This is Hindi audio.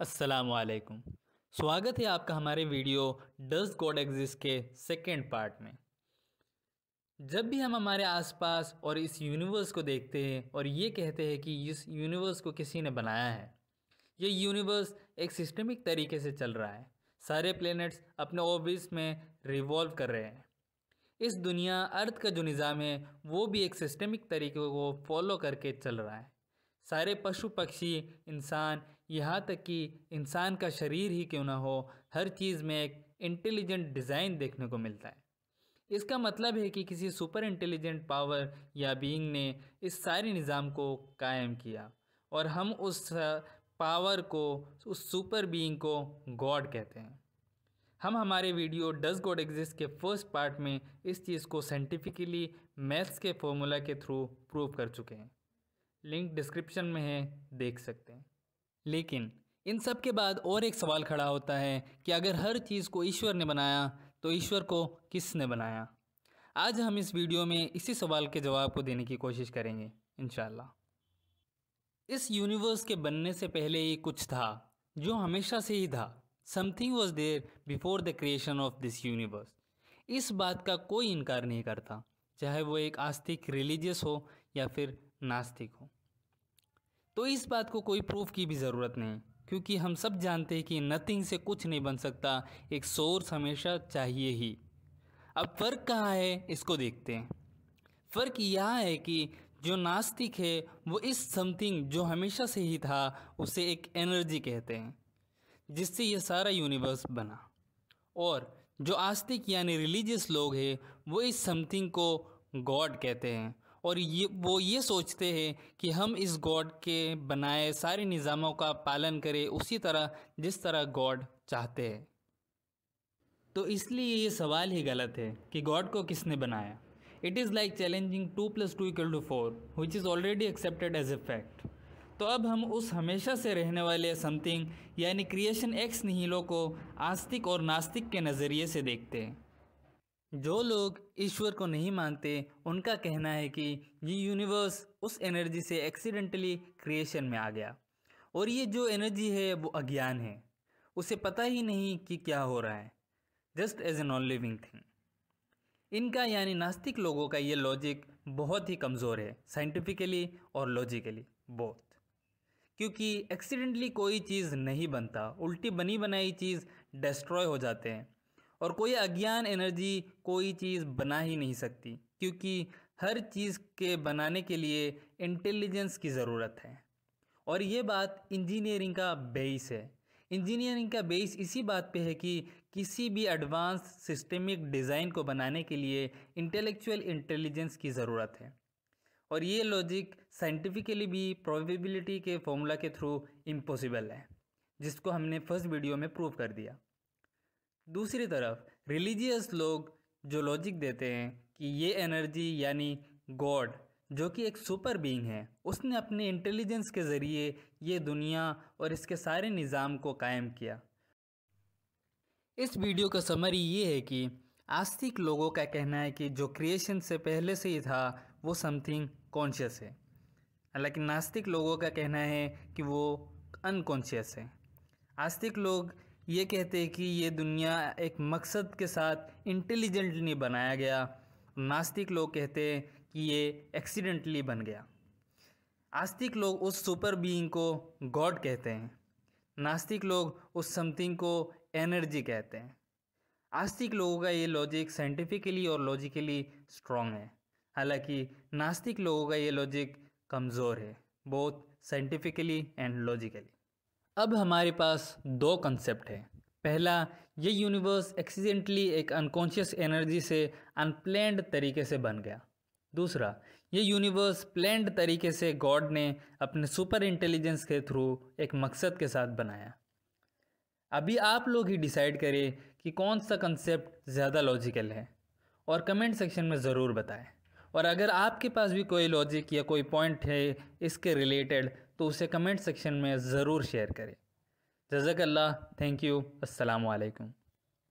असलकुम स्वागत है आपका हमारे वीडियो डज गॉड एग्जिस्ट के सेकेंड पार्ट में जब भी हम हमारे आसपास और इस यूनिवर्स को देखते हैं और ये कहते हैं कि इस यूनिवर्स को किसी ने बनाया है ये यूनिवर्स एक सिस्टमिक तरीके से चल रहा है सारे प्लैनेट्स अपने ऑर्बिट्स में रिवॉल्व कर रहे हैं इस दुनिया अर्थ का जो निज़ाम है वो भी एक सिस्टमिक तरीके को फॉलो करके चल रहा है सारे पशु पक्षी इंसान यहाँ तक कि इंसान का शरीर ही क्यों ना हो हर चीज़ में एक इंटेलिजेंट डिज़ाइन देखने को मिलता है इसका मतलब है कि किसी सुपर इंटेलिजेंट पावर या बीइंग ने इस सारे निज़ाम को कायम किया और हम उस पावर को उस सुपर बीइंग को गॉड कहते हैं हम हमारे वीडियो डज गॉड एग्जिस्ट के फर्स्ट पार्ट में इस चीज़ को साइंटिफिकली मैथ्स के फॉर्मूला के थ्रू प्रूव कर चुके हैं लिंक डिस्क्रिप्शन में है देख सकते हैं लेकिन इन सब के बाद और एक सवाल खड़ा होता है कि अगर हर चीज़ को ईश्वर ने बनाया तो ईश्वर को किसने बनाया आज हम इस वीडियो में इसी सवाल के जवाब को देने की कोशिश करेंगे इन इस यूनिवर्स के बनने से पहले ही कुछ था जो हमेशा से ही था something was there before the creation of this universe इस बात का कोई इनकार नहीं करता चाहे वो एक आस्तिक रिलीजियस हो या फिर नास्तिक हो तो इस बात को कोई प्रूफ की भी ज़रूरत नहीं क्योंकि हम सब जानते हैं कि नथिंग से कुछ नहीं बन सकता एक सोर्स हमेशा चाहिए ही अब फ़र्क कहाँ है इसको देखते हैं फ़र्क यह है कि जो नास्तिक है वो इस समथिंग जो हमेशा से ही था उसे एक एनर्जी कहते हैं जिससे यह सारा यूनिवर्स बना और जो आस्तिक यानी रिलीजियस लोग हैं वो इस समथिंग को गॉड कहते हैं और ये वो ये सोचते हैं कि हम इस गॉड के बनाए सारे निज़ामों का पालन करें उसी तरह जिस तरह गॉड चाहते हैं तो इसलिए ये सवाल ही गलत है कि गॉड को किसने बनाया it is like challenging two plus two equal to four which is already accepted as a fact तो अब हम उस हमेशा से रहने वाले समथिंग यानी क्रिएशन एक्स नहीं को आस्तिक और नास्तिक के नज़रिए से देखते हैं जो लोग ईश्वर को नहीं मानते उनका कहना है कि ये यूनिवर्स उस एनर्जी से एक्सीडेंटली क्रिएशन में आ गया और ये जो एनर्जी है वो अज्ञान है उसे पता ही नहीं कि क्या हो रहा है just as a non living thing इनका यानी नास्तिक लोगों का ये लॉजिक बहुत ही कमज़ोर है साइंटिफिकली और लॉजिकली बोथ क्योंकि एक्सीडेंटली कोई चीज़ नहीं बनता उल्टी बनी बनाई चीज़ डिस्ट्रॉय हो जाते हैं और कोई अज्ञान एनर्जी कोई चीज़ बना ही नहीं सकती क्योंकि हर चीज़ के बनाने के लिए इंटेलिजेंस की ज़रूरत है और ये बात इंजीनियरिंग का बेस है इंजीनियरिंग का बेस इसी बात पे है कि किसी भी एडवांस सिस्टमिक डिज़ाइन को बनाने के लिए इंटेलेक्चुअल इंटेलिजेंस की ज़रूरत है और ये लॉजिक साइंटिफिकली भी प्रोबेबिलिटी के फॉर्मूला के थ्रू इम्पॉसिबल है जिसको हमने फर्स्ट वीडियो में प्रूव कर दिया दूसरी तरफ रिलीजियस लोग जो लॉजिक देते हैं कि ये एनर्जी यानी गॉड जो कि एक सुपर बीइंग है उसने अपने इंटेलिजेंस के ज़रिए ये दुनिया और इसके सारे निज़ाम को कायम किया इस वीडियो का समरी ये है कि आस्तिक लोगों का कहना है कि जो क्रिएशन से पहले से ही था वो समथिंग कॉन्शियस है हालांकि नास्तिक लोगों का कहना है कि वो अनकॉन्शियस है आस्तिक लोग ये कहते हैं कि ये दुनिया एक मकसद के साथ इंटेलिजेंटली बनाया गया नास्तिक लोग कहते हैं कि ये एक्सीडेंटली बन गया आस्तिक लोग उस सुपर बीइंग को गॉड कहते हैं नास्तिक लोग उस समथिंग को एनर्जी कहते हैं आस्तिक लोगों का ये लॉजिक साइंटिफिकली और लॉजिकली स्ट्रॉन्ग है हालांकि नास्तिक लोगों का ये लॉजिक कमज़ोर है बहुत साइंटिफिकली एंड लॉजिकली अब हमारे पास दो कंसेप्ट हैं पहला ये यूनिवर्स एक्सीडेंटली एक अनकॉन्शियस एनर्जी से अनप्लैंड तरीके से बन गया दूसरा ये यूनिवर्स प्लैंड तरीके से गॉड ने अपने सुपर इंटेलिजेंस के थ्रू एक मकसद के साथ बनाया अभी आप लोग ही डिसाइड करें कि कौन सा कंसेप्ट ज़्यादा लॉजिकल है और कमेंट सेक्शन में ज़रूर बताएं और अगर आपके पास भी कोई लॉजिक या कोई पॉइंट है इसके रिलेटेड तो उसे कमेंट सेक्शन में ज़रूर शेयर करें जजाकल्ला थैंक यू असलकम